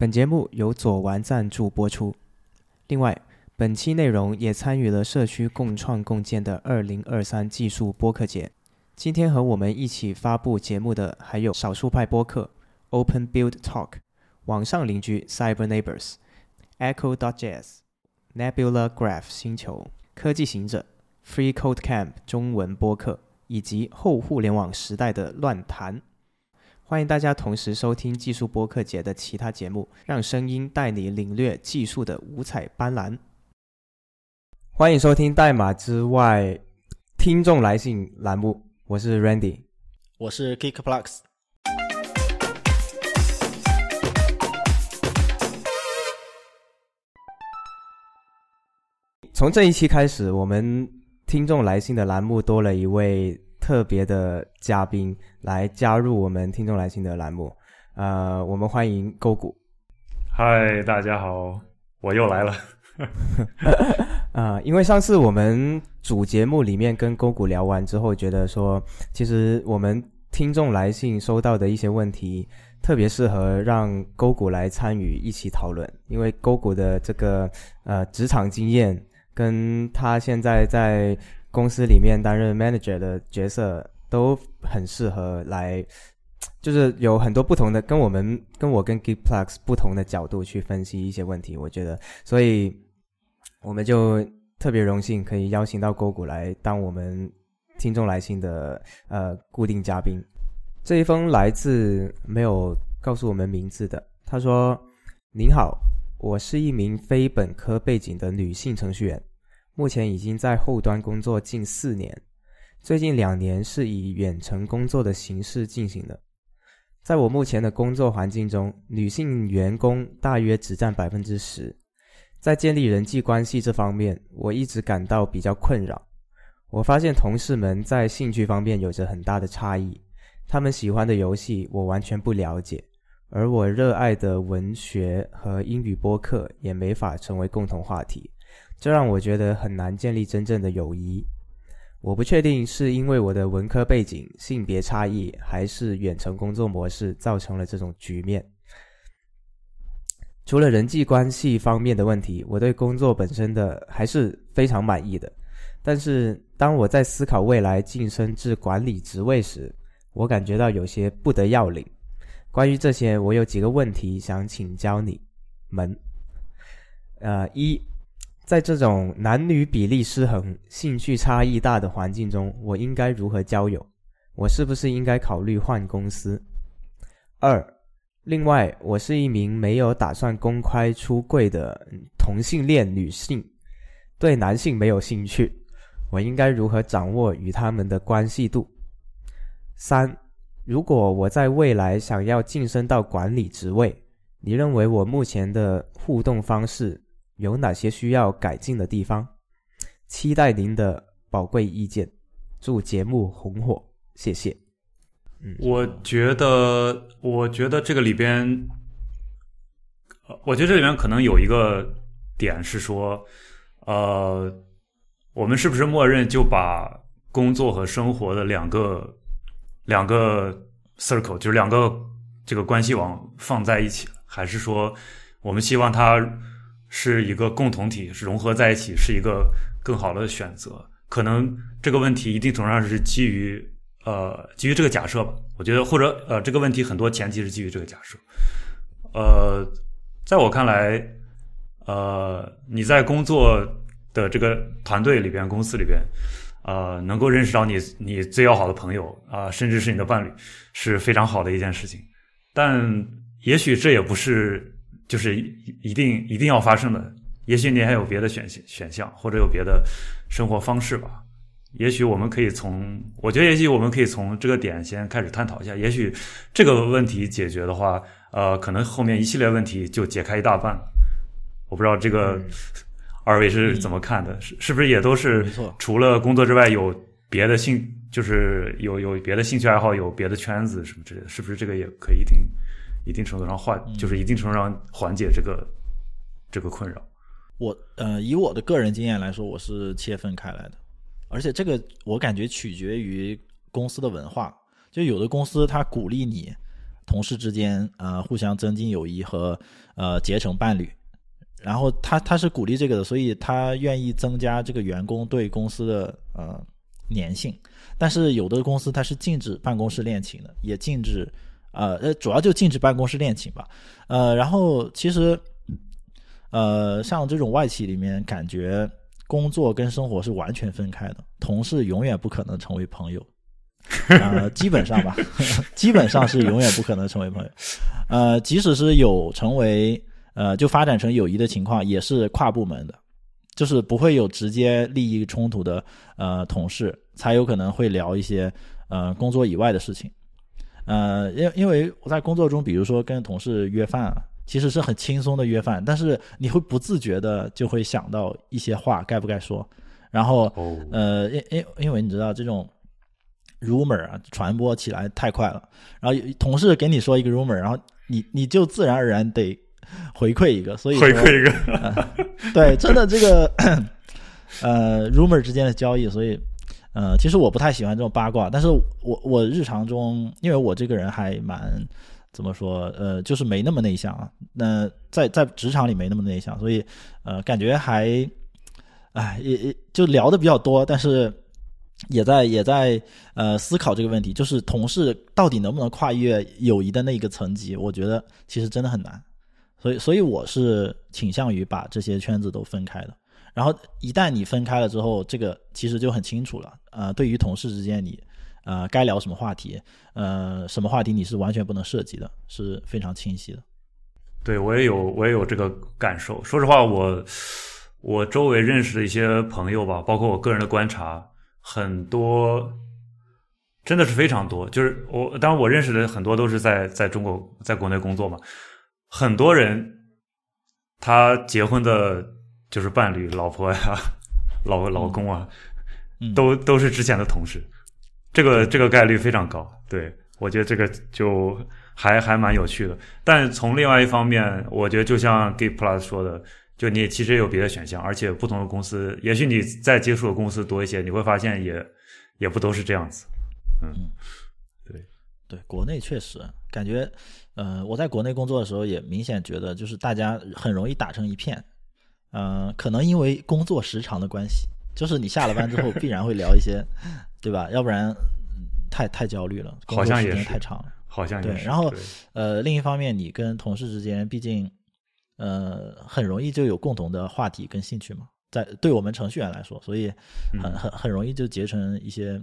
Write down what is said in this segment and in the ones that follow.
本节目由左玩赞助播出。另外，本期内容也参与了社区共创共建的“二零二三技术播客节”。今天和我们一起发布节目的还有少数派播客、Open Build Talk、网上邻居 （Cyber Neighbors）、Echo. dot JS、Nebula Graph 星球、科技行者、Free Code Camp 中文播客以及后互联网时代的乱谈。欢迎大家同时收听技术播客节的其他节目，让声音带你领略技术的五彩斑斓。欢迎收听《代码之外》听众来信栏目，我是 Randy，我是 k i c k p l u x s 从这一期开始，我们听众来信的栏目多了一位。特别的嘉宾来加入我们听众来信的栏目，呃，我们欢迎勾股。嗨，大家好，我又来了。啊，因为上次我们主节目里面跟勾股聊完之后，觉得说其实我们听众来信收到的一些问题，特别适合让勾股来参与一起讨论，因为勾股的这个呃职场经验，跟他现在在。公司里面担任 manager 的角色都很适合来，就是有很多不同的跟我们跟我跟 g i t p l u x s 不同的角度去分析一些问题，我觉得，所以我们就特别荣幸可以邀请到勾股来当我们听众来信的呃固定嘉宾。这一封来自没有告诉我们名字的，他说：“您好，我是一名非本科背景的女性程序员。”目前已经在后端工作近四年，最近两年是以远程工作的形式进行的。在我目前的工作环境中，女性员工大约只占百分之十。在建立人际关系这方面，我一直感到比较困扰。我发现同事们在兴趣方面有着很大的差异，他们喜欢的游戏我完全不了解，而我热爱的文学和英语播客也没法成为共同话题。这让我觉得很难建立真正的友谊。我不确定是因为我的文科背景、性别差异，还是远程工作模式造成了这种局面。除了人际关系方面的问题，我对工作本身的还是非常满意的。但是当我在思考未来晋升至管理职位时，我感觉到有些不得要领。关于这些，我有几个问题想请教你们。呃，一。在这种男女比例失衡、兴趣差异大的环境中，我应该如何交友？我是不是应该考虑换公司？二、另外，我是一名没有打算公开出柜的同性恋女性，对男性没有兴趣，我应该如何掌握与他们的关系度？三、如果我在未来想要晋升到管理职位，你认为我目前的互动方式？有哪些需要改进的地方？期待您的宝贵意见。祝节目红火，谢谢。我觉得，我觉得这个里边，我觉得这里面可能有一个点是说，呃，我们是不是默认就把工作和生活的两个两个 circle，就是两个这个关系网放在一起，还是说我们希望它？是一个共同体，是融合在一起，是一个更好的选择。可能这个问题一定同样是基于呃基于这个假设吧。我觉得或者呃这个问题很多前提是基于这个假设。呃，在我看来，呃你在工作的这个团队里边、公司里边，呃能够认识到你你最要好的朋友啊，甚至是你的伴侣，是非常好的一件事情。但也许这也不是。就是一定一定要发生的，也许你还有别的选选项，或者有别的生活方式吧。也许我们可以从，我觉得也许我们可以从这个点先开始探讨一下。也许这个问题解决的话，呃，可能后面一系列问题就解开一大半。我不知道这个二位是怎么看的，是是不是也都是？除了工作之外，有别的兴，就是有有别的兴趣爱好，有别的圈子什么之类的，是不是这个也可以一定？一定程度上缓，就是一定程度上缓解这个这个困扰。我呃，以我的个人经验来说，我是切分开来的，而且这个我感觉取决于公司的文化。就有的公司它鼓励你同事之间呃互相增进友谊和呃结成伴侣，然后他他是鼓励这个的，所以他愿意增加这个员工对公司的呃粘性。但是有的公司它是禁止办公室恋情的，也禁止。呃呃，主要就禁止办公室恋情吧。呃，然后其实，呃，像这种外企里面，感觉工作跟生活是完全分开的，同事永远不可能成为朋友，呃，基本上吧，基本上是永远不可能成为朋友。呃，即使是有成为呃，就发展成友谊的情况，也是跨部门的，就是不会有直接利益冲突的呃同事，才有可能会聊一些呃工作以外的事情。呃，因因为我在工作中，比如说跟同事约饭，其实是很轻松的约饭，但是你会不自觉的就会想到一些话该不该说，然后，呃，因因因为你知道这种 rumor 啊，传播起来太快了，然后同事给你说一个 rumor，然后你你就自然而然得回馈一个，所以回馈一个，对，真的这个 呃 rumor 之间的交易，所以。呃，其实我不太喜欢这种八卦，但是我我日常中，因为我这个人还蛮怎么说，呃，就是没那么内向啊。那在在职场里没那么内向，所以呃，感觉还，哎，也也就聊的比较多，但是也在也在呃思考这个问题，就是同事到底能不能跨越友谊的那一个层级？我觉得其实真的很难，所以所以我是倾向于把这些圈子都分开的。然后一旦你分开了之后，这个其实就很清楚了。呃，对于同事之间，你呃该聊什么话题，呃什么话题你是完全不能涉及的，是非常清晰的。对我也有我也有这个感受。说实话，我我周围认识的一些朋友吧，包括我个人的观察，很多真的是非常多。就是我当然我认识的很多都是在在中国在国内工作嘛，很多人他结婚的。就是伴侣、老婆呀、老老公啊，都都是之前的同事，这个这个概率非常高。对我觉得这个就还还蛮有趣的。但从另外一方面，我觉得就像 Gay Plus 说的，就你其实也有别的选项，而且不同的公司，也许你在接触的公司多一些，你会发现也也不都是这样子。嗯，对对，国内确实感觉，呃，我在国内工作的时候也明显觉得，就是大家很容易打成一片。嗯，可能因为工作时长的关系，就是你下了班之后必然会聊一些，对吧？要不然，太太焦虑了，工作时间太长了，好像对，然后，呃，另一方面，你跟同事之间，毕竟，呃，很容易就有共同的话题跟兴趣嘛。在对我们程序员来说，所以很很很容易就结成一些，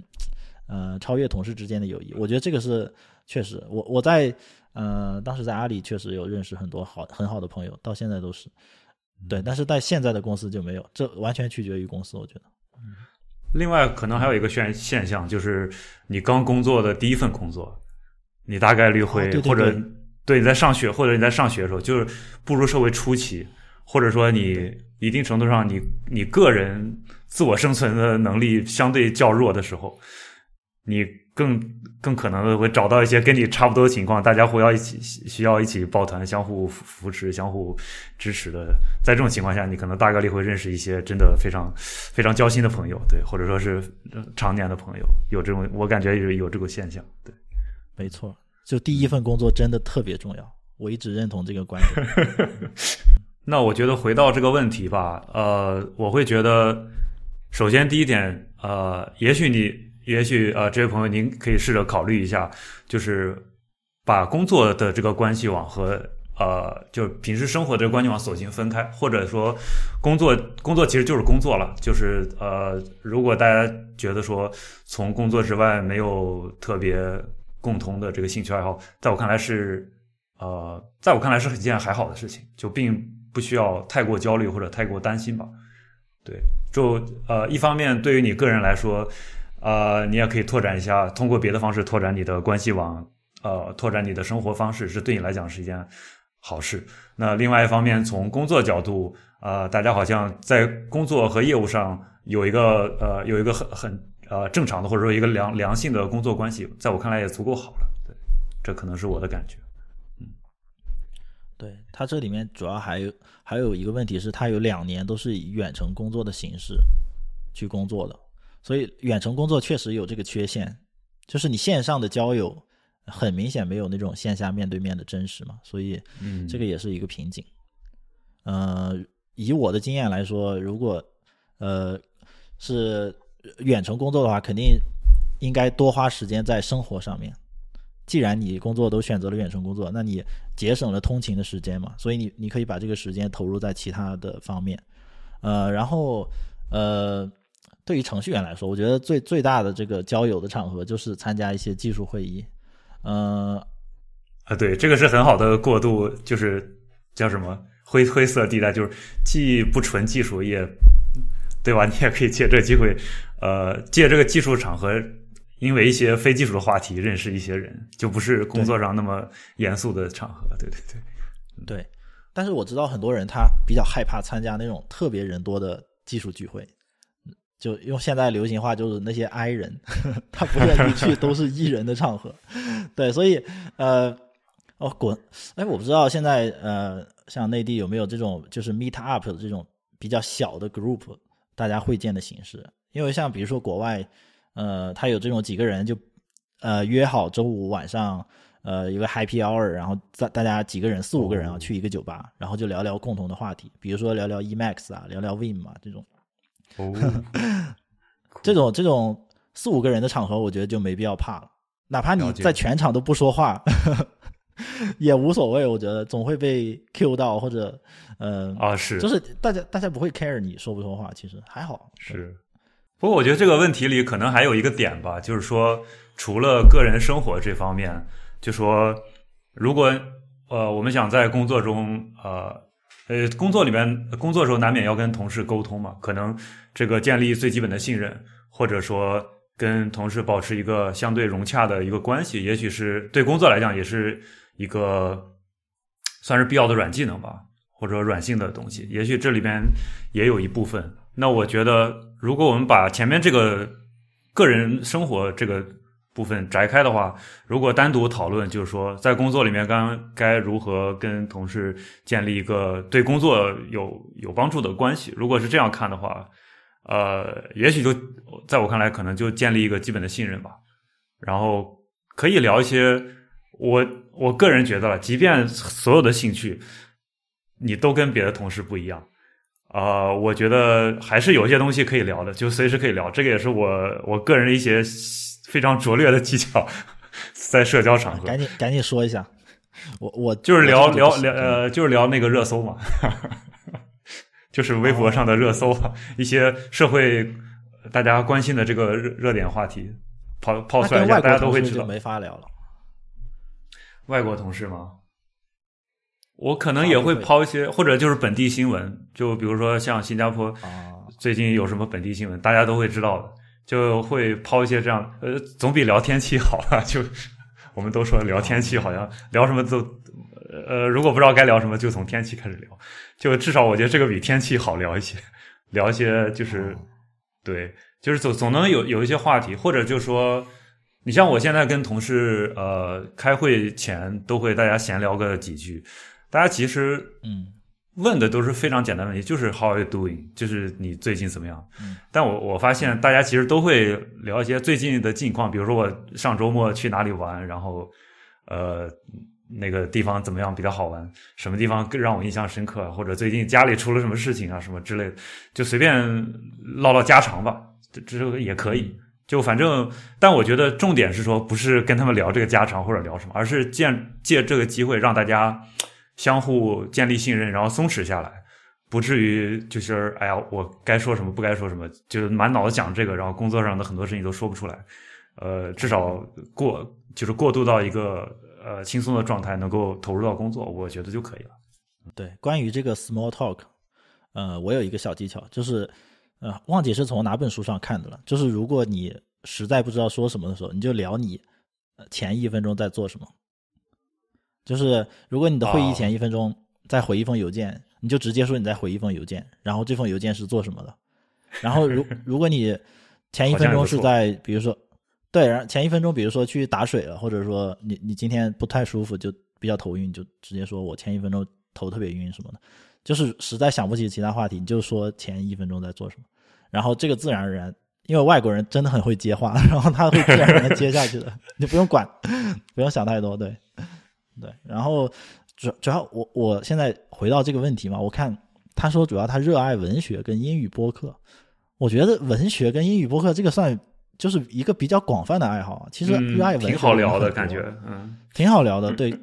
呃，超越同事之间的友谊。我觉得这个是确实，我我在呃当时在阿里确实有认识很多好很好的朋友，到现在都是。对，但是在现在的公司就没有，这完全取决于公司，我觉得。另外，可能还有一个现现象，就是你刚工作的第一份工作，你大概率会或者对你在上学或者你在上学的时候，就是步入社会初期，或者说你一定程度上你你个人自我生存的能力相对较弱的时候。你更更可能会找到一些跟你差不多情况，大家互要一起需要一起抱团，相互扶持、相互支持的。在这种情况下，你可能大概率会认识一些真的非常非常交心的朋友，对，或者说，是常年的朋友。有这种，我感觉有有这个现象，对，没错。就第一份工作真的特别重要，我一直认同这个观点。那我觉得回到这个问题吧，呃，我会觉得，首先第一点，呃，也许你。也许呃，这位朋友，您可以试着考虑一下，就是把工作的这个关系网和呃，就是平时生活的关系网索性分开，或者说工作工作其实就是工作了。就是呃，如果大家觉得说从工作之外没有特别共同的这个兴趣爱好，在我看来是呃，在我看来是很件还好的事情，就并不需要太过焦虑或者太过担心吧。对，就呃，一方面对于你个人来说。呃，你也可以拓展一下，通过别的方式拓展你的关系网，呃，拓展你的生活方式，这对你来讲是一件好事。那另外一方面，从工作角度，呃，大家好像在工作和业务上有一个呃，有一个很很呃正常的或者说一个良良性的工作关系，在我看来也足够好了。对，这可能是我的感觉。嗯，对他这里面主要还有还有一个问题是，他有两年都是以远程工作的形式去工作的。所以，远程工作确实有这个缺陷，就是你线上的交友很明显没有那种线下面对面的真实嘛，所以，这个也是一个瓶颈。嗯，以我的经验来说，如果呃是远程工作的话，肯定应该多花时间在生活上面。既然你工作都选择了远程工作，那你节省了通勤的时间嘛，所以你你可以把这个时间投入在其他的方面。呃，然后呃。对于程序员来说，我觉得最最大的这个交友的场合就是参加一些技术会议，嗯，啊，对，这个是很好的过渡，就是叫什么灰灰色地带，就是既不纯技术也，对吧？你也可以借这机会，呃，借这个技术场合，因为一些非技术的话题认识一些人，就不是工作上那么严肃的场合，对对对，对。但是我知道很多人他比较害怕参加那种特别人多的技术聚会。就用现在流行话，就是那些 I 人，他不愿意去，都是 E 人的场合。对，所以呃，哦，滚！哎，我不知道现在呃，像内地有没有这种就是 meet up 的这种比较小的 group，大家会见的形式？因为像比如说国外，呃，他有这种几个人就呃约好周五晚上呃一个 happy hour，然后大大家几个人四五个人啊去一个酒吧，然后就聊聊共同的话题，比如说聊聊 EMAX 啊，聊聊 Win 嘛这种。哦，这种这种四五个人的场合，我觉得就没必要怕了。哪怕你在全场都不说话，也无所谓。我觉得总会被 Q 到，或者嗯啊是，就是大家大家不会 care 你说不说话，其实还好。是，不过我觉得这个问题里可能还有一个点吧，就是说除了个人生活这方面，就说如果呃我们想在工作中呃。呃，工作里边，工作的时候难免要跟同事沟通嘛，可能这个建立最基本的信任，或者说跟同事保持一个相对融洽的一个关系，也许是对工作来讲，也是一个算是必要的软技能吧，或者软性的东西。也许这里边也有一部分。那我觉得，如果我们把前面这个个人生活这个。部分摘开的话，如果单独讨论，就是说在工作里面，刚该如何跟同事建立一个对工作有有帮助的关系？如果是这样看的话，呃，也许就在我看来，可能就建立一个基本的信任吧。然后可以聊一些我我个人觉得，即便所有的兴趣你都跟别的同事不一样。啊，我觉得还是有一些东西可以聊的，就随时可以聊。这个也是我我个人一些非常拙劣的技巧，在社交场合。赶紧赶紧说一下，我我就是聊聊聊，呃，就是聊那个热搜嘛，就是微博上的热搜，一些社会大家关心的这个热热点话题，抛抛出来一下，大家都会知道。没法聊了，外国同事吗？我可能也会抛一些，或者就是本地新闻，就比如说像新加坡最近有什么本地新闻，大家都会知道的，就会抛一些这样，呃，总比聊天气好啊。就我们都说聊天气，好像聊什么都，呃，如果不知道该聊什么，就从天气开始聊，就至少我觉得这个比天气好聊一些，聊一些就是对，就是总总能有有一些话题，或者就说你像我现在跟同事呃开会前都会大家闲聊个几句。大家其实嗯问的都是非常简单问题，就是 How are you doing？就是你最近怎么样？但我我发现大家其实都会聊一些最近的近况，比如说我上周末去哪里玩，然后呃那个地方怎么样比较好玩，什么地方更让我印象深刻，或者最近家里出了什么事情啊什么之类的，就随便唠唠家常吧，这这也可以。就反正，但我觉得重点是说，不是跟他们聊这个家常或者聊什么，而是借借这个机会让大家。相互建立信任，然后松弛下来，不至于就是，哎呀，我该说什么不该说什么，就是满脑子讲这个，然后工作上的很多事情都说不出来，呃，至少过就是过渡到一个呃轻松的状态，能够投入到工作，我觉得就可以了。对，关于这个 small talk，呃，我有一个小技巧，就是呃，忘记是从哪本书上看的了，就是如果你实在不知道说什么的时候，你就聊你前一分钟在做什么。就是如果你的会议前一分钟再回一封邮件，你就直接说你在回一封邮件，然后这封邮件是做什么的。然后如 如果你前一分钟是在，比如说对，然后前一分钟比如说去打水了，或者说你你今天不太舒服，就比较头晕，就直接说我前一分钟头特别晕什么的。就是实在想不起其他话题，你就说前一分钟在做什么。然后这个自然而然，因为外国人真的很会接话，然后他会自然而然接下去的，你不用管，不用想太多，对。对，然后主主要我我现在回到这个问题嘛，我看他说主要他热爱文学跟英语播客，我觉得文学跟英语播客这个算就是一个比较广泛的爱好。其实热爱文学挺好聊的感觉，嗯，挺好聊的。对，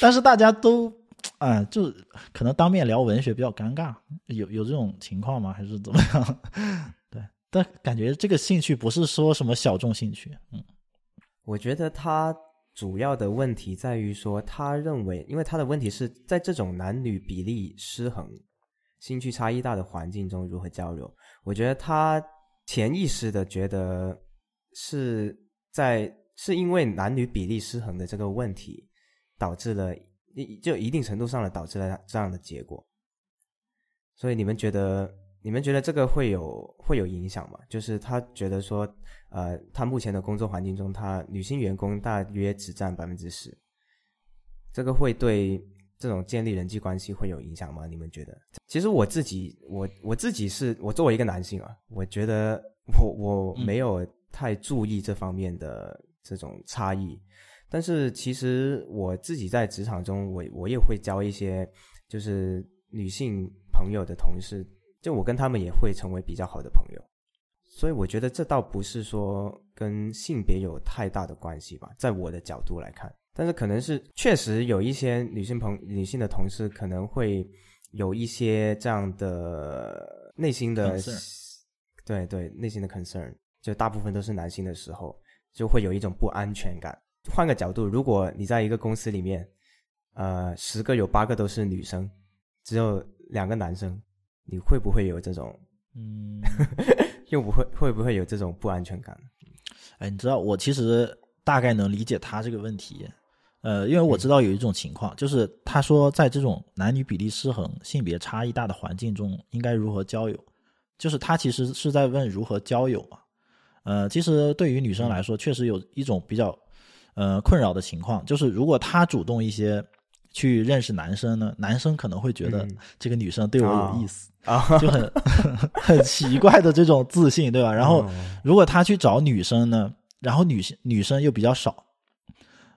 但是大家都啊，就可能当面聊文学比较尴尬，有有这种情况吗？还是怎么样？对，但感觉这个兴趣不是说什么小众兴趣，嗯，我觉得他。主要的问题在于说，他认为，因为他的问题是在这种男女比例失衡、兴趣差异大的环境中如何交流。我觉得他潜意识的觉得，是在是因为男女比例失衡的这个问题导致了，就一定程度上的导致了这样的结果。所以你们觉得，你们觉得这个会有会有影响吗？就是他觉得说。呃，他目前的工作环境中，他女性员工大约只占百分之十，这个会对这种建立人际关系会有影响吗？你们觉得？其实我自己，我我自己是，我作为一个男性啊，我觉得我我没有太注意这方面的这种差异，但是其实我自己在职场中，我我也会交一些就是女性朋友的同事，就我跟他们也会成为比较好的朋友。所以我觉得这倒不是说跟性别有太大的关系吧，在我的角度来看，但是可能是确实有一些女性朋友、女性的同事可能会有一些这样的内心的，对对，内心的 concern，就大部分都是男性的时候，就会有一种不安全感。换个角度，如果你在一个公司里面，呃，十个有八个都是女生，只有两个男生，你会不会有这种嗯？又不会会不会有这种不安全感？哎，你知道，我其实大概能理解他这个问题。呃，因为我知道有一种情况，就是他说在这种男女比例失衡、性别差异大的环境中应该如何交友，就是他其实是在问如何交友嘛。呃，其实对于女生来说，确实有一种比较呃困扰的情况，就是如果他主动一些。去认识男生呢，男生可能会觉得这个女生对我有意思，啊，就很 很奇怪的这种自信，对吧？然后如果他去找女生呢，然后女性女生又比较少，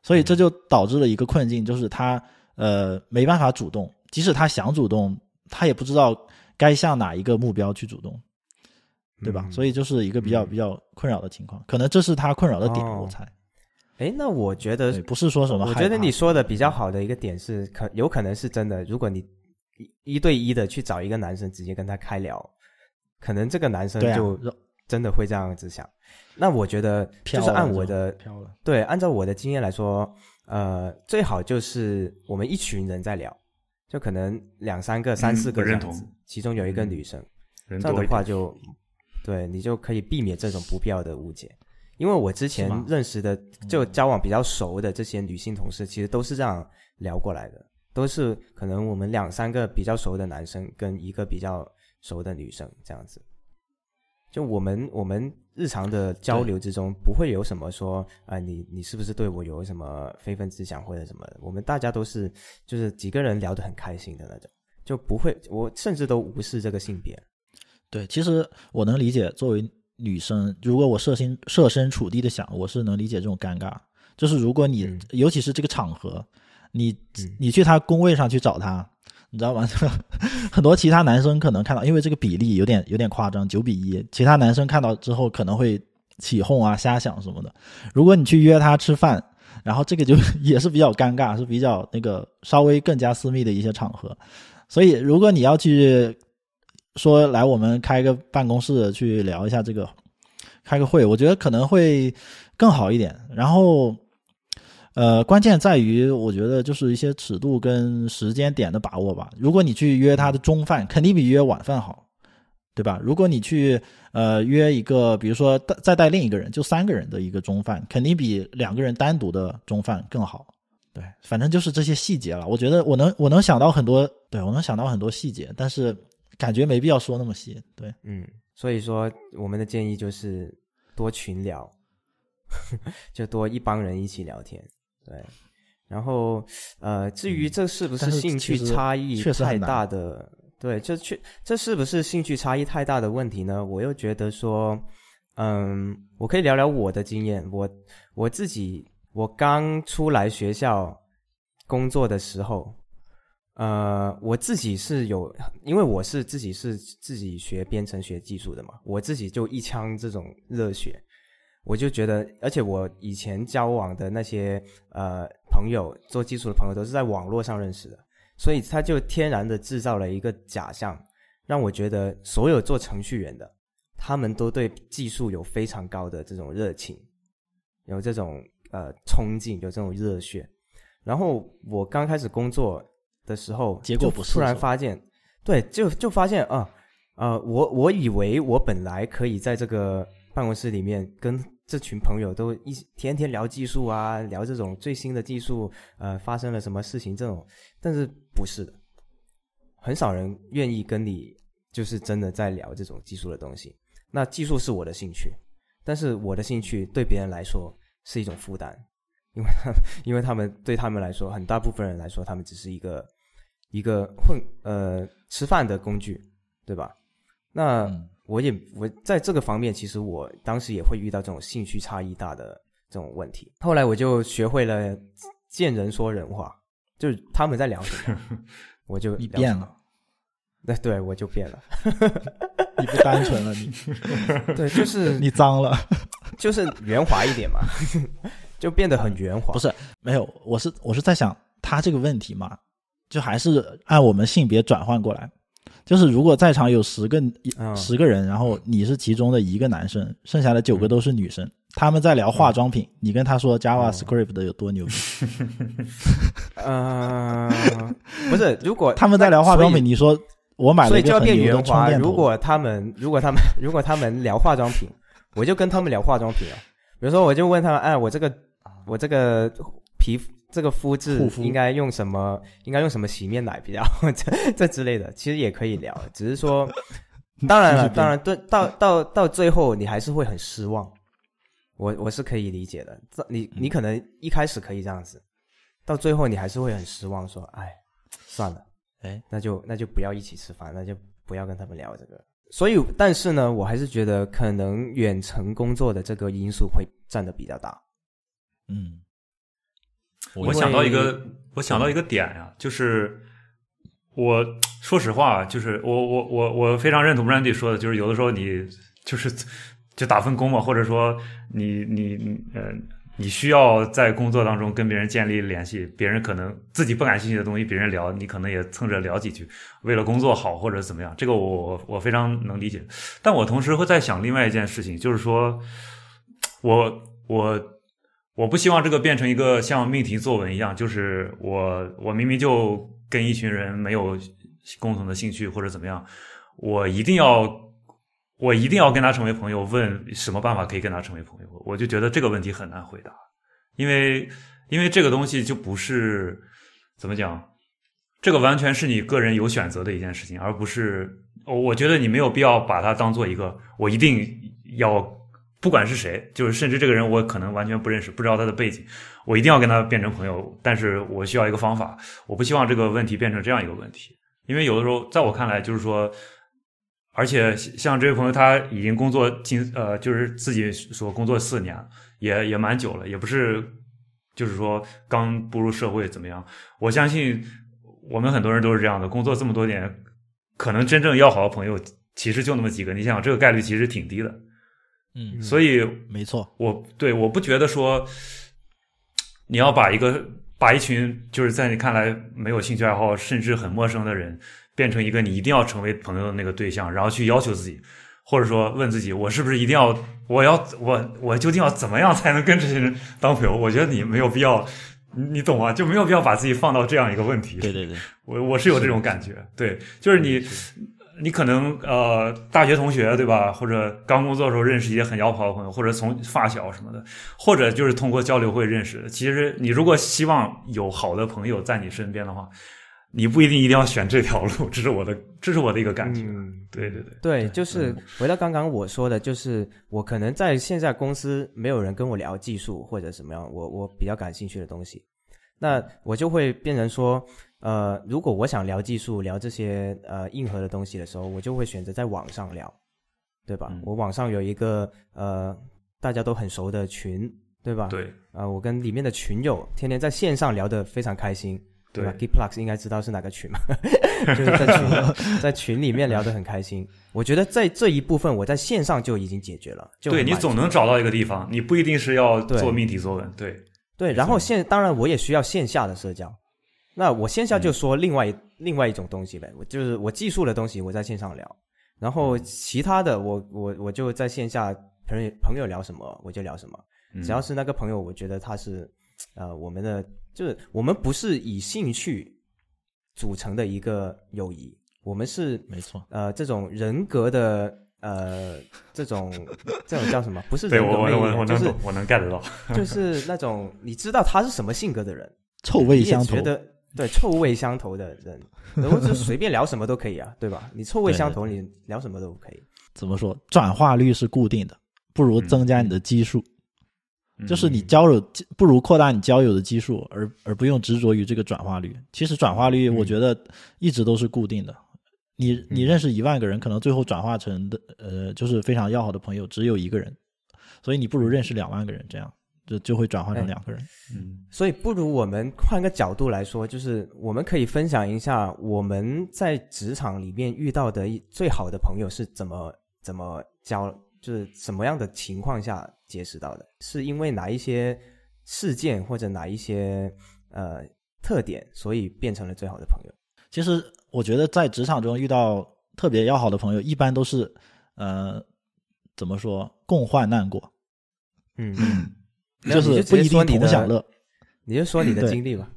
所以这就导致了一个困境，就是他呃没办法主动，即使他想主动，他也不知道该向哪一个目标去主动，对吧？所以就是一个比较比较困扰的情况，可能这是他困扰的点，我猜。哎，那我觉得不是说什么，我觉得你说的比较好的一个点是，可有可能是真的。如果你一对一的去找一个男生，直接跟他开聊，可能这个男生就真的会这样子想。那我觉得，就是按我的，对，按照我的经验来说，呃，最好就是我们一群人在聊，就可能两三个、三四个这样子，其中有一个女生，这样的话就对你就可以避免这种不必要的误解。因为我之前认识的就交往比较熟的这些女性同事，其实都是这样聊过来的，都是可能我们两三个比较熟的男生跟一个比较熟的女生这样子。就我们我们日常的交流之中，不会有什么说啊，你你是不是对我有什么非分之想或者什么？我们大家都是就是几个人聊得很开心的那种，就不会我甚至都无视这个性别。对，其实我能理解作为。女生，如果我设心设身处地的想，我是能理解这种尴尬。就是如果你，尤其是这个场合，你你去他工位上去找他，你知道吧？很多其他男生可能看到，因为这个比例有点有点夸张，九比一，其他男生看到之后可能会起哄啊、瞎想什么的。如果你去约他吃饭，然后这个就 也是比较尴尬，是比较那个稍微更加私密的一些场合。所以如果你要去。说来，我们开个办公室去聊一下这个，开个会，我觉得可能会更好一点。然后，呃，关键在于我觉得就是一些尺度跟时间点的把握吧。如果你去约他的中饭，肯定比约晚饭好，对吧？如果你去呃约一个，比如说带再带另一个人，就三个人的一个中饭，肯定比两个人单独的中饭更好。对，反正就是这些细节了。我觉得我能我能想到很多，对我能想到很多细节，但是。感觉没必要说那么细，对，嗯，所以说我们的建议就是多群聊，就多一帮人一起聊天，对。然后呃，至于这是不是兴趣差异太大的，对，这确这是不是兴趣差异太大的问题呢？我又觉得说，嗯，我可以聊聊我的经验，我我自己我刚出来学校工作的时候。呃，我自己是有，因为我是自己是自己学编程学技术的嘛，我自己就一腔这种热血，我就觉得，而且我以前交往的那些呃朋友，做技术的朋友都是在网络上认识的，所以他就天然的制造了一个假象，让我觉得所有做程序员的他们都对技术有非常高的这种热情，有这种呃冲劲，有这种热血。然后我刚开始工作。的时候，结果突然发现，对，就就发现啊，啊，我我以为我本来可以在这个办公室里面跟这群朋友都一天天聊技术啊，聊这种最新的技术，呃，发生了什么事情这种，但是不是的，很少人愿意跟你就是真的在聊这种技术的东西。那技术是我的兴趣，但是我的兴趣对别人来说是一种负担，因为因为他们对他们来说，很大部分人来说，他们只是一个。一个混呃吃饭的工具，对吧？那我也我在这个方面，其实我当时也会遇到这种兴趣差异大的这种问题。后来我就学会了见人说人话，就他们在聊什么，我就你变了，对对，我就变了，你不单纯了，你对，就是 你脏了，就是圆滑一点嘛，就变得很圆滑。不是，没有，我是我是在想他这个问题嘛。就还是按我们性别转换过来，就是如果在场有十个十个人，然后你是其中的一个男生，剩下的九个都是女生，他们在聊化妆品，你跟他说 Java Script 有多牛？呃，不是，如果他们在聊化妆品，你说我买，所以很要变圆滑。如果他们，如果他们，如果他们聊化妆品，我就跟他们聊化妆品啊。比如说，我就问他们，哎，我这个我这个皮肤。这个肤质应该用什么？应该用什么洗面奶比较 这这之类的？其实也可以聊，只是说，当然了，当然对，到到到最后，你还是会很失望。我我是可以理解的，你你可能一开始可以这样子，到最后你还是会很失望，说哎算了，哎那就那就不要一起吃饭，那就不要跟他们聊这个。所以，但是呢，我还是觉得可能远程工作的这个因素会占的比较大。嗯。我想到一个，我想到一个点呀，就是我说实话，就是我我我我非常认同 r a n d y 说的，就是有的时候你就是就打份工嘛，或者说你你呃你需要在工作当中跟别人建立联系，别人可能自己不感兴趣的东西，别人聊你可能也蹭着聊几句，为了工作好或者怎么样，这个我我非常能理解。但我同时会在想另外一件事情，就是说我我。我不希望这个变成一个像命题作文一样，就是我我明明就跟一群人没有共同的兴趣或者怎么样，我一定要我一定要跟他成为朋友，问什么办法可以跟他成为朋友，我就觉得这个问题很难回答，因为因为这个东西就不是怎么讲，这个完全是你个人有选择的一件事情，而不是我我觉得你没有必要把它当做一个我一定要。不管是谁，就是甚至这个人，我可能完全不认识，不知道他的背景，我一定要跟他变成朋友，但是我需要一个方法。我不希望这个问题变成这样一个问题，因为有的时候在我看来，就是说，而且像这位朋友，他已经工作近呃，就是自己所工作四年，也也蛮久了，也不是就是说刚步入社会怎么样。我相信我们很多人都是这样的，工作这么多年，可能真正要好的朋友其实就那么几个，你想想这个概率其实挺低的。嗯，所以没错，我对我不觉得说，你要把一个把一群就是在你看来没有兴趣爱好甚至很陌生的人变成一个你一定要成为朋友的那个对象，然后去要求自己，或者说问自己，我是不是一定要我要我我究竟要怎么样才能跟这些人当朋友？我觉得你没有必要，你懂吗？就没有必要把自己放到这样一个问题。对对对，我我是有这种感觉，对，就是你。你可能呃大学同学对吧，或者刚工作的时候认识一些很要好的朋友，或者从发小什么的，或者就是通过交流会认识。其实你如果希望有好的朋友在你身边的话，你不一定一定要选这条路。这是我的，这是我的一个感觉。对对对对，就是回到刚刚我说的，就是我可能在现在公司没有人跟我聊技术或者怎么样，我我比较感兴趣的东西，那我就会变成说。呃，如果我想聊技术、聊这些呃硬核的东西的时候，我就会选择在网上聊，对吧？我网上有一个呃大家都很熟的群，对吧？对啊，我跟里面的群友天天在线上聊得非常开心，对吧 g e e p Plus 应该知道是哪个群嘛？就是在群 在群里面聊得很开心。我觉得在这一部分，我在线上就已经解决了。就对你总能找到一个地方，你不一定是要做命题作文，对对。然后线当然我也需要线下的社交。那我线下就说另外另外一种东西呗，我就是我技术的东西，我在线上聊，然后其他的我我我就在线下朋友朋友聊什么我就聊什么，只要是那个朋友，我觉得他是呃我们的就是我们不是以兴趣组成的一个友谊，我们是没错，呃这种人格的呃这种这种叫什么？不是人格，我我能是我能 get 到，就是那种你知道他是什么性格的人，臭味相同。对，臭味相投的人，然后就随便聊什么都可以啊，对吧？你臭味相投，你聊什么都可以。怎么说？转化率是固定的，不如增加你的基数。就是你交友，不如扩大你交友的基数，而而不用执着于这个转化率。其实转化率，我觉得一直都是固定的。你你认识一万个人，可能最后转化成的，呃，就是非常要好的朋友只有一个人，所以你不如认识两万个人这样。就就会转换成两个人，嗯，所以不如我们换个角度来说，就是我们可以分享一下我们在职场里面遇到的最好的朋友是怎么怎么交，就是什么样的情况下结识到的，是因为哪一些事件或者哪一些呃特点，所以变成了最好的朋友。其实我觉得在职场中遇到特别要好的朋友，一般都是呃怎么说共患难过，嗯。就是不一定同享乐，你就说你的经历吧。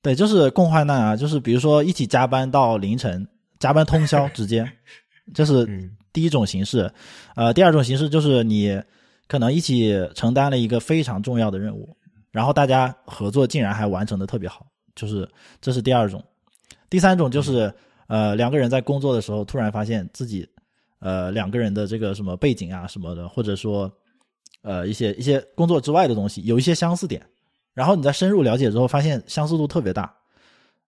对，就是共患难啊，就是比如说一起加班到凌晨，加班通宵，直接，这是第一种形式。呃，第二种形式就是你可能一起承担了一个非常重要的任务，然后大家合作竟然还完成的特别好，就是这是第二种。第三种就是呃，两个人在工作的时候突然发现自己，呃，两个人的这个什么背景啊什么的，或者说。呃，一些一些工作之外的东西有一些相似点，然后你再深入了解之后，发现相似度特别大，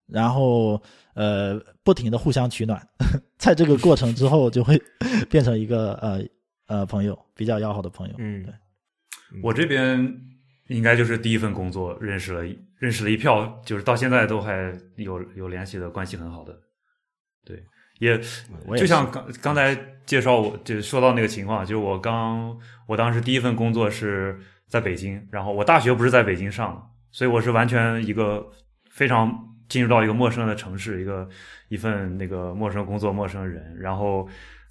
然后呃，不停的互相取暖，在这个过程之后就会 变成一个呃呃朋友，比较要好的朋友。嗯，对。我这边应该就是第一份工作认识了认识了一票，就是到现在都还有有联系的关系很好的，对。也就像刚刚才介绍，我就说到那个情况，就是我刚我当时第一份工作是在北京，然后我大学不是在北京上的，所以我是完全一个非常进入到一个陌生的城市，一个一份那个陌生工作、陌生人，然后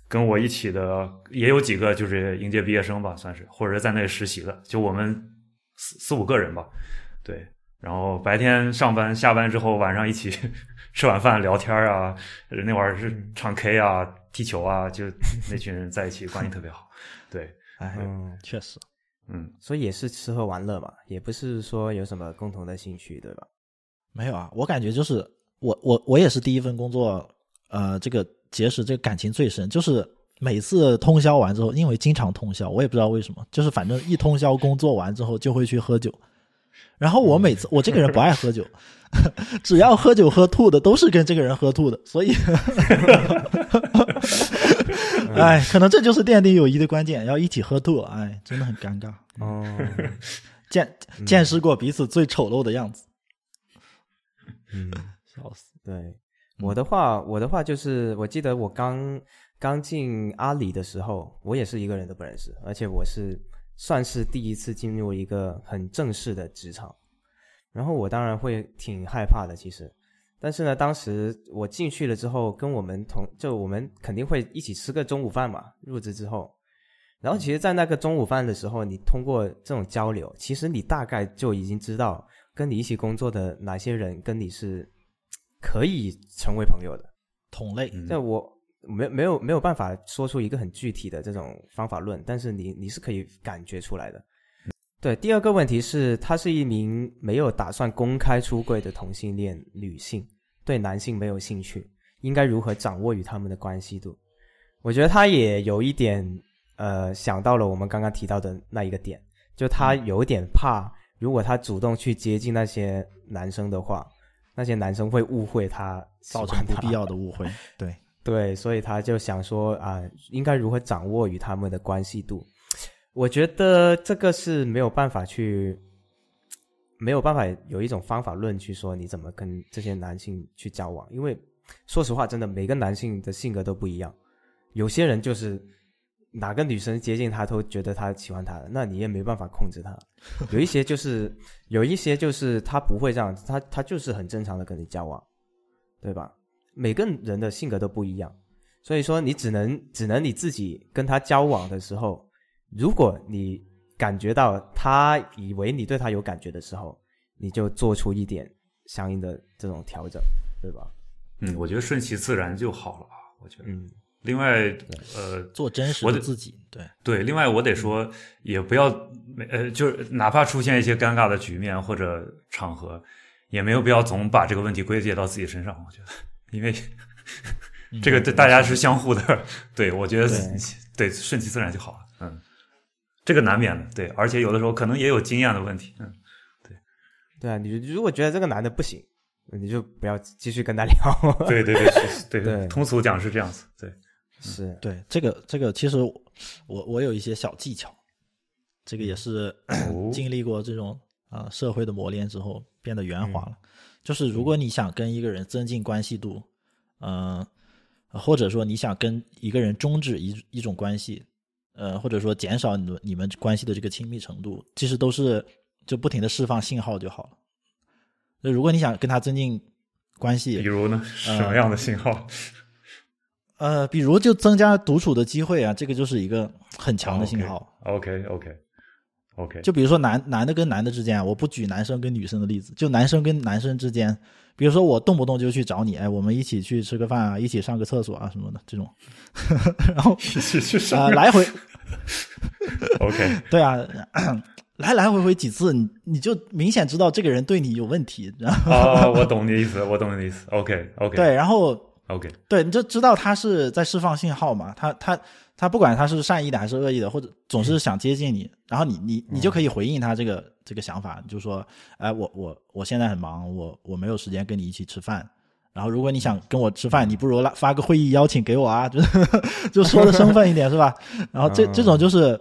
跟我一起的也有几个就是应届毕业生吧，算是或者是在那实习的，就我们四四五个人吧，对，然后白天上班，下班之后晚上一起。吃完饭聊天啊，那会儿是唱 K 啊、踢球啊，就那群人在一起关系特别好。对，嗯，确实，嗯，所以也是吃喝玩乐嘛，也不是说有什么共同的兴趣，对吧？没有啊，我感觉就是我我我也是第一份工作，呃，这个结识这个感情最深，就是每次通宵完之后，因为经常通宵，我也不知道为什么，就是反正一通宵工作完之后就会去喝酒。然后我每次我这个人不爱喝酒，只要喝酒喝吐的都是跟这个人喝吐的，所以，哎，可能这就是奠定友谊的关键，要一起喝吐，哎，真的很尴尬。哦，见见识过彼此最丑陋的样子，嗯，笑死。对我的话，我的话就是，我记得我刚刚进阿里的时候，我也是一个人都不认识，而且我是。算是第一次进入一个很正式的职场，然后我当然会挺害怕的，其实，但是呢，当时我进去了之后，跟我们同，就我们肯定会一起吃个中午饭嘛，入职之后，然后其实，在那个中午饭的时候，你通过这种交流，其实你大概就已经知道跟你一起工作的哪些人跟你是可以成为朋友的，同类，在我。没没有没有办法说出一个很具体的这种方法论，但是你你是可以感觉出来的。对，第二个问题是，她是一名没有打算公开出柜的同性恋女性，对男性没有兴趣，应该如何掌握与他们的关系度？我觉得她也有一点，呃，想到了我们刚刚提到的那一个点，就她有点怕，如果她主动去接近那些男生的话，那些男生会误会她，造成不必要的误会。对。对，所以他就想说啊，应该如何掌握与他们的关系度？我觉得这个是没有办法去，没有办法有一种方法论去说你怎么跟这些男性去交往，因为说实话，真的每个男性的性格都不一样。有些人就是哪个女生接近他都觉得他喜欢他的，那你也没办法控制他。有一些就是有一些就是他不会这样，他他就是很正常的跟你交往，对吧？每个人的性格都不一样，所以说你只能只能你自己跟他交往的时候，如果你感觉到他以为你对他有感觉的时候，你就做出一点相应的这种调整，对吧？嗯，我觉得顺其自然就好了啊，我觉得。嗯。另外，呃，做真实的自己，对。对，另外我得说，也不要没呃，就是哪怕出现一些尴尬的局面或者场合，也没有必要总把这个问题归结到自己身上，我觉得。因为这个对大家是相互的，对，我觉得对 顺其自然就好了。嗯，这个难免的，对，而且有的时候可能也有经验的问题。嗯，对对啊，你如果觉得这个男的不行，你就不要继续跟他聊。对对对对，通俗讲是这样子。对，是，对这个这个其实我我有一些小技巧，这个也是经历过这种啊社会的磨练之后变得圆滑了。就是如果你想跟一个人增进关系度，嗯，或者说你想跟一个人终止一一种关系，呃，或者说减少你们你们关系的这个亲密程度，其实都是就不停的释放信号就好了。那如果你想跟他增进关系，比如呢，什么样的信号？呃，比如就增加独处的机会啊，这个就是一个很强的信号。OK，OK。OK，就比如说男男的跟男的之间，我不举男生跟女生的例子，就男生跟男生之间，比如说我动不动就去找你，哎，我们一起去吃个饭啊，一起上个厕所啊什么的这种，然后一起去上啊，来回，OK，对啊，来来回回几次，你你就明显知道这个人对你有问题，然后啊，我懂你的意思，我懂你的意思，OK，OK，对，然后 OK，对，你就知道他是在释放信号嘛，他他。他不管他是善意的还是恶意的，或者总是想接近你，然后你你你就可以回应他这个这个想法，就是说，哎，我我我现在很忙，我我没有时间跟你一起吃饭。然后如果你想跟我吃饭，你不如发个会议邀请给我啊，就就说的生分一点是吧？然后这这种就是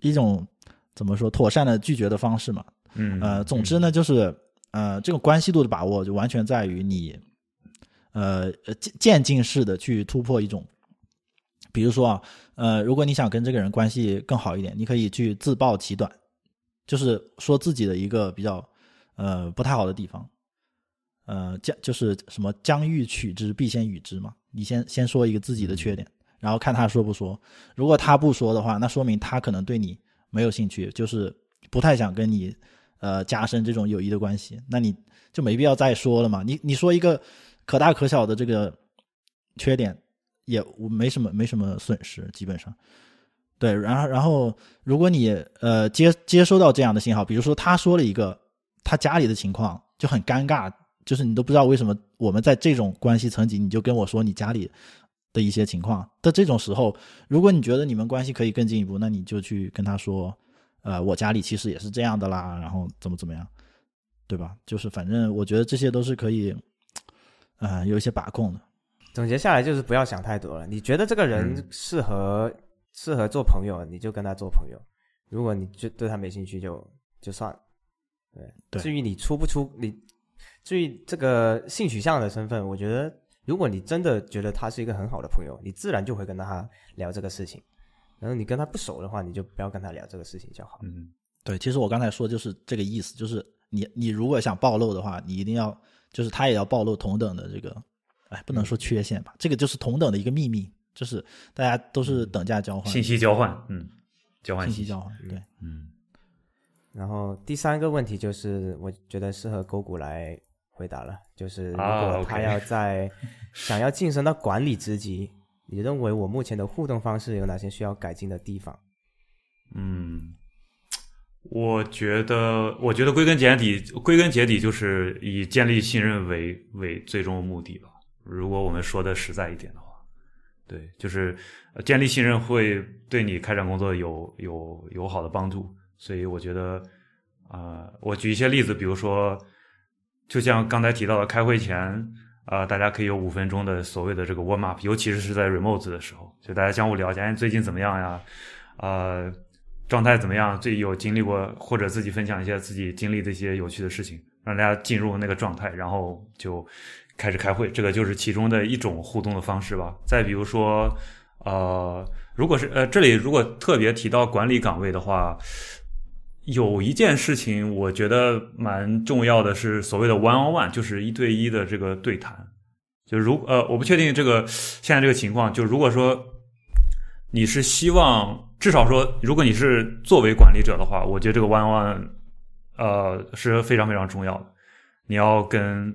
一种怎么说妥善的拒绝的方式嘛。嗯呃，总之呢，就是呃，这种关系度的把握就完全在于你，呃呃，渐渐进式的去突破一种。比如说啊，呃，如果你想跟这个人关系更好一点，你可以去自暴其短，就是说自己的一个比较呃不太好的地方，呃，将就是什么将欲取之，必先与之嘛。你先先说一个自己的缺点，然后看他说不说。如果他不说的话，那说明他可能对你没有兴趣，就是不太想跟你呃加深这种友谊的关系。那你就没必要再说了嘛。你你说一个可大可小的这个缺点。也我没什么没什么损失，基本上，对。然后，然后，如果你呃接接收到这样的信号，比如说他说了一个他家里的情况就很尴尬，就是你都不知道为什么我们在这种关系层级，你就跟我说你家里的一些情况。的这种时候，如果你觉得你们关系可以更进一步，那你就去跟他说，呃，我家里其实也是这样的啦，然后怎么怎么样，对吧？就是反正我觉得这些都是可以，啊，有一些把控的。总结下来就是不要想太多了。你觉得这个人适合适合做朋友，你就跟他做朋友；如果你就对他没兴趣，就就算了。对，至于你出不出你至于这个性取向的身份，我觉得如果你真的觉得他是一个很好的朋友，你自然就会跟他聊这个事情。然后你跟他不熟的话，你就不要跟他聊这个事情就好。嗯，对，其实我刚才说就是这个意思，就是你你如果想暴露的话，你一定要就是他也要暴露同等的这个。哎，不能说缺陷吧，这个就是同等的一个秘密，就是大家都是等价交换，信息交换，嗯，交换信息交换，对，嗯。然后第三个问题就是，我觉得适合勾股来回答了，就是如果他要在 想要晋升到管理职级，你认为我目前的互动方式有哪些需要改进的地方？嗯，我觉得，我觉得归根结底，归根结底就是以建立信任为为最终目的吧。如果我们说的实在一点的话，对，就是建立信任会对你开展工作有有友好的帮助。所以我觉得，啊，我举一些例子，比如说，就像刚才提到的，开会前啊，大家可以有五分钟的所谓的这个 warm up，尤其是是在 remote 的时候，就大家相互聊一下，最近怎么样呀？呃，状态怎么样？最有经历过或者自己分享一些自己经历的一些有趣的事情，让大家进入那个状态，然后就。开始开会，这个就是其中的一种互动的方式吧。再比如说，呃，如果是呃，这里如果特别提到管理岗位的话，有一件事情我觉得蛮重要的是所谓的 one-on-one，就是一对一的这个对谈。就如呃，我不确定这个现在这个情况，就如果说你是希望，至少说如果你是作为管理者的话，我觉得这个 one-on-one，呃，是非常非常重要的，你要跟。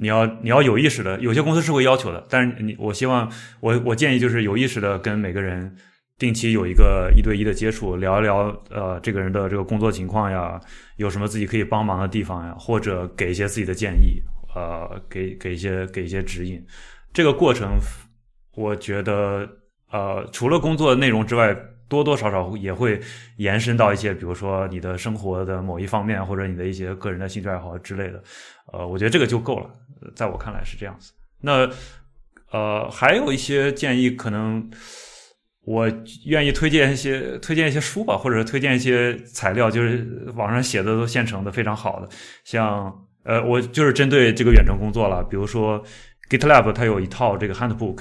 你要你要有意识的，有些公司是会要求的，但是你我希望我我建议就是有意识的跟每个人定期有一个一对一的接触，聊一聊呃这个人的这个工作情况呀，有什么自己可以帮忙的地方呀，或者给一些自己的建议，呃给给一些给一些指引，这个过程我觉得呃除了工作内容之外。多多少少也会延伸到一些，比如说你的生活的某一方面，或者你的一些个人的兴趣爱好之类的。呃，我觉得这个就够了，在我看来是这样子。那呃，还有一些建议，可能我愿意推荐一些推荐一些书吧，或者推荐一些材料，就是网上写的都现成的，非常好的。像呃，我就是针对这个远程工作了，比如说 GitLab，它有一套这个 handbook，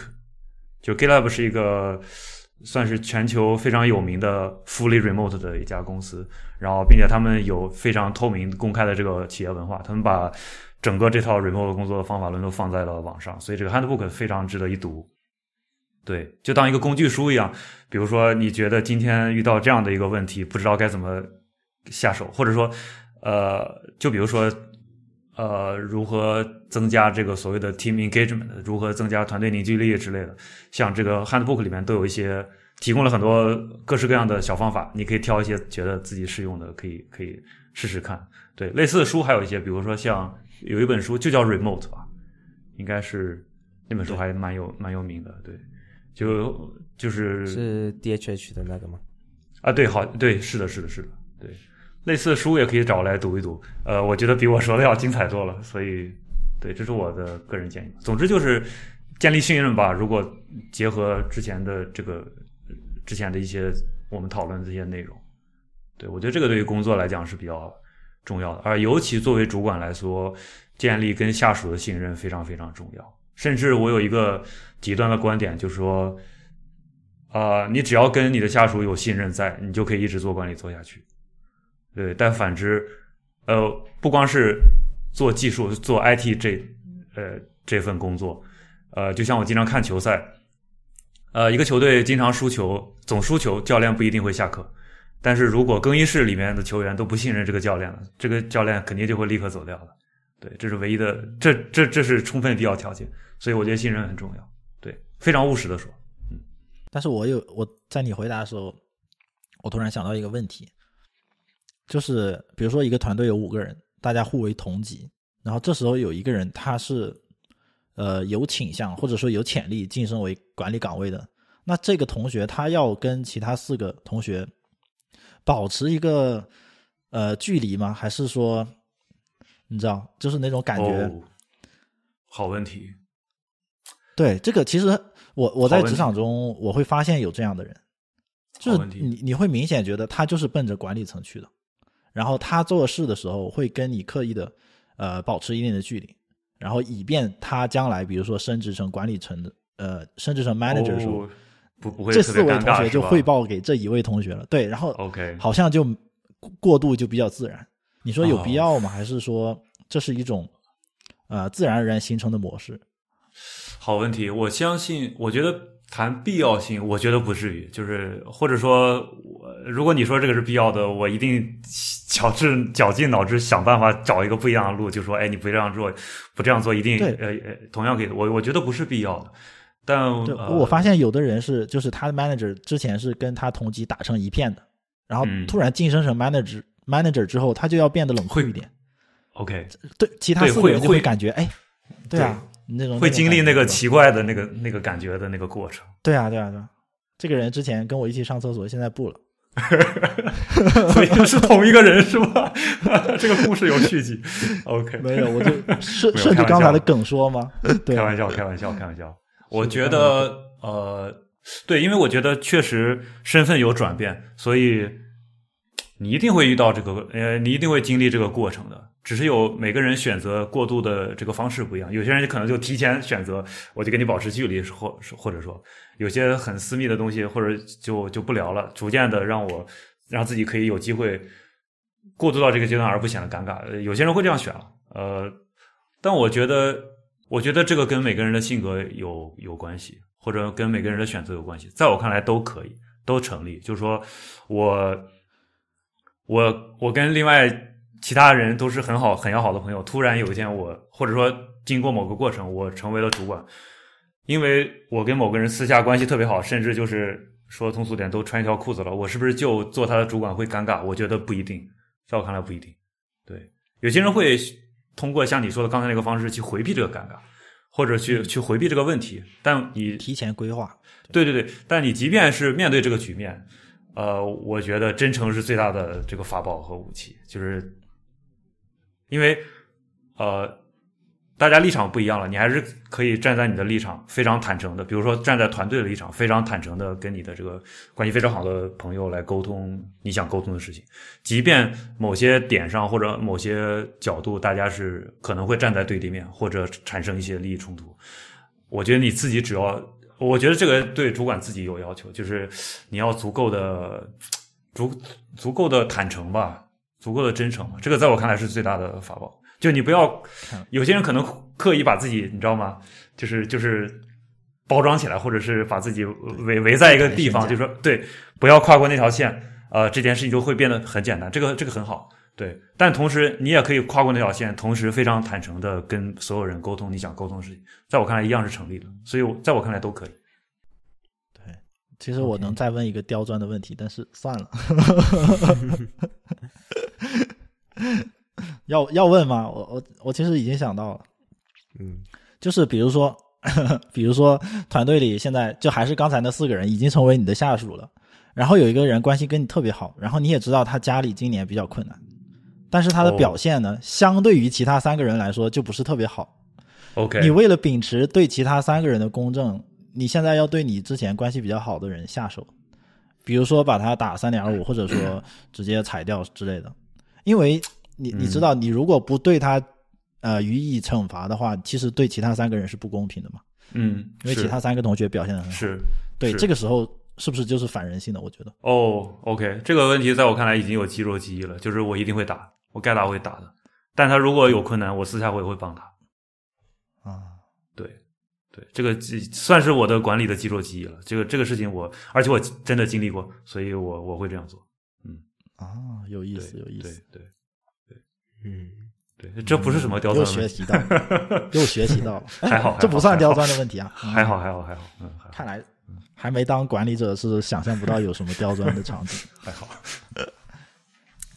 就 GitLab 是一个。算是全球非常有名的 fully remote 的一家公司，然后并且他们有非常透明公开的这个企业文化，他们把整个这套 remote 工作的方法论都放在了网上，所以这个 handbook 非常值得一读。对，就当一个工具书一样，比如说你觉得今天遇到这样的一个问题，不知道该怎么下手，或者说，呃，就比如说。呃，如何增加这个所谓的 team engagement，如何增加团队凝聚力之类的，像这个 handbook 里面都有一些提供了很多各式各样的小方法，你可以挑一些觉得自己适用的，可以可以试试看。对，类似的书还有一些，比如说像有一本书就叫 remote 吧，应该是那本书还蛮有蛮有名的。对，就就是是 D H H 的那个吗？啊，对，好，对，是的，是的，是的，对。类似的书也可以找来读一读，呃，我觉得比我说的要精彩多了。所以，对，这是我的个人建议。总之就是建立信任吧。如果结合之前的这个之前的一些我们讨论的这些内容，对我觉得这个对于工作来讲是比较重要的。而尤其作为主管来说，建立跟下属的信任非常非常重要。甚至我有一个极端的观点，就是说，啊，你只要跟你的下属有信任在，你就可以一直做管理做下去。对，但反之，呃，不光是做技术、做 IT 这，呃，这份工作，呃，就像我经常看球赛，呃，一个球队经常输球、总输球，教练不一定会下课，但是如果更衣室里面的球员都不信任这个教练了，这个教练肯定就会立刻走掉了。对，这是唯一的，这这这是充分必要条件，所以我觉得信任很重要。对，非常务实的说。嗯，但是我有我在你回答的时候，我突然想到一个问题。就是比如说一个团队有五个人，大家互为同级，然后这时候有一个人他是呃有倾向或者说有潜力晋升为管理岗位的，那这个同学他要跟其他四个同学保持一个呃距离吗？还是说你知道就是那种感觉？好问题。对这个其实我我在职场中我会发现有这样的人，就是你你会明显觉得他就是奔着管理层去的。然后他做事的时候会跟你刻意的，呃，保持一定的距离，然后以便他将来，比如说升职成管理层，的，呃，升职成 manager 说不不会这四位同学就汇报给这一位同学了，对，然后 OK，好像就过度就比较自然。你说有必要吗？还是说这是一种呃自然而然形成的模式？好问题，我相信，我觉得。谈必要性，我觉得不至于，就是或者说，我如果你说这个是必要的，我一定绞尽绞尽脑汁想办法找一个不一样的路，就说，哎，你不这样做，不这样做，一定，呃，同样可以。我我觉得不是必要。的。但我发现有的人是，就是他的 manager 之前是跟他同级打成一片的，然后突然晋升成 manager manager 之后，他就要变得冷酷一点。OK，对，其他副手就会感觉，哎，对啊。那种会经历那个奇怪的那个那个感觉的那个过程。对啊，对啊，对啊，这个人之前跟我一起上厕所，现在不了，哈哈哈。已经是同一个人是吧？这个故事有续集。OK，没有，我就 顺顺着刚才的梗说吗？对，开玩笑，开玩笑，开玩笑。我觉得呃，对，因为我觉得确实身份有转变，所以你一定会遇到这个呃，你一定会经历这个过程的。只是有每个人选择过渡的这个方式不一样，有些人可能就提前选择，我就跟你保持距离，或或者说有些很私密的东西，或者就就不聊了，逐渐的让我让自己可以有机会过渡到这个阶段而不显得尴尬。有些人会这样选，呃，但我觉得，我觉得这个跟每个人的性格有有关系，或者跟每个人的选择有关系，在我看来都可以，都成立。就是说我我我跟另外。其他人都是很好、很要好的朋友。突然有一天，我或者说经过某个过程，我成为了主管，因为我跟某个人私下关系特别好，甚至就是说通俗点，都穿一条裤子了。我是不是就做他的主管会尴尬？我觉得不一定，在我看来不一定。对，有些人会通过像你说的刚才那个方式去回避这个尴尬，或者去去回避这个问题。但你提前规划，对对对。但你即便是面对这个局面，呃，我觉得真诚是最大的这个法宝和武器，就是。因为，呃，大家立场不一样了，你还是可以站在你的立场非常坦诚的。比如说，站在团队的立场非常坦诚的，跟你的这个关系非常好的朋友来沟通你想沟通的事情，即便某些点上或者某些角度，大家是可能会站在对立面或者产生一些利益冲突。我觉得你自己只要，我觉得这个对主管自己有要求，就是你要足够的足足够的坦诚吧。足够的真诚，这个在我看来是最大的法宝。就你不要，有些人可能刻意把自己，你知道吗？就是就是包装起来，或者是把自己围围在一个地方，就说对，不要跨过那条线，呃，这件事情就会变得很简单。这个这个很好，对。但同时，你也可以跨过那条线，同时非常坦诚的跟所有人沟通，你想沟通的事情，在我看来一样是成立的。所以，在我看来都可以。对，其实我能再问一个刁钻的问题，但是算了。要要问吗？我我我其实已经想到了，嗯，就是比如说，比如说团队里现在就还是刚才那四个人已经成为你的下属了，然后有一个人关系跟你特别好，然后你也知道他家里今年比较困难，但是他的表现呢，相对于其他三个人来说就不是特别好。OK，你为了秉持对其他三个人的公正，你现在要对你之前关系比较好的人下手，比如说把他打三点二五，或者说直接裁掉之类的。因为你，你知道，你如果不对他呃予以惩罚的话，其实对其他三个人是不公平的嘛。嗯，因为其他三个同学表现的很好。是，对，这个时候是不是就是反人性的？我觉得。哦，OK，这个问题在我看来已经有肌肉记忆了，就是我一定会打，我该打我会打的。但他如果有困难，我私下我也会帮他。啊，对，对，这个算是我的管理的肌肉记忆了。这个这个事情我，而且我真的经历过，所以我我会这样做。啊，有意思，有意思，对，对，嗯，对，这不是什么刁钻，又学习到，又学习到了，还好，这不算刁钻的问题啊，还好，还好，还好，嗯，看来还没当管理者是想象不到有什么刁钻的场景，还好。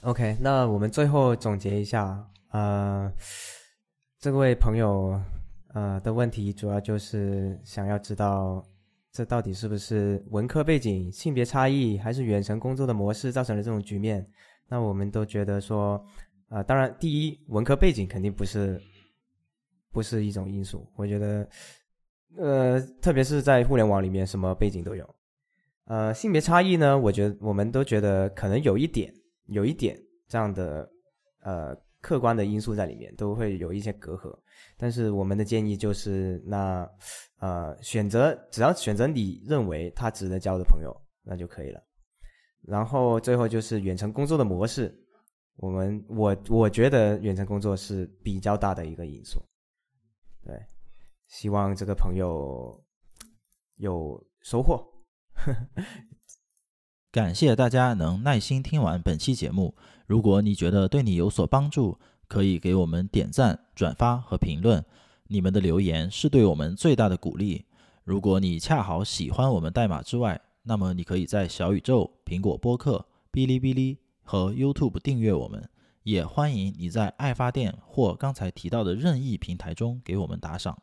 OK，那我们最后总结一下，呃，这位朋友，呃的问题主要就是想要知道。这到底是不是文科背景、性别差异，还是远程工作的模式造成了这种局面？那我们都觉得说，啊，当然，第一，文科背景肯定不是，不是一种因素。我觉得，呃，特别是在互联网里面，什么背景都有。呃，性别差异呢？我觉得，我们都觉得可能有一点，有一点这样的，呃。客观的因素在里面都会有一些隔阂，但是我们的建议就是那呃选择只要选择你认为他值得交的朋友那就可以了。然后最后就是远程工作的模式，我们我我觉得远程工作是比较大的一个因素。对，希望这个朋友有收获。感谢大家能耐心听完本期节目。如果你觉得对你有所帮助，可以给我们点赞、转发和评论。你们的留言是对我们最大的鼓励。如果你恰好喜欢我们代码之外，那么你可以在小宇宙、苹果播客、哔哩哔哩和 YouTube 订阅我们。也欢迎你在爱发电或刚才提到的任意平台中给我们打赏。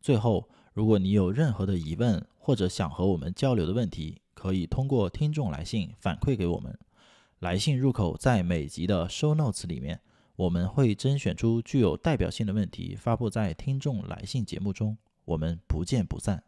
最后，如果你有任何的疑问或者想和我们交流的问题，可以通过听众来信反馈给我们。来信入口在每集的 show notes 里面，我们会甄选出具有代表性的问题，发布在听众来信节目中。我们不见不散。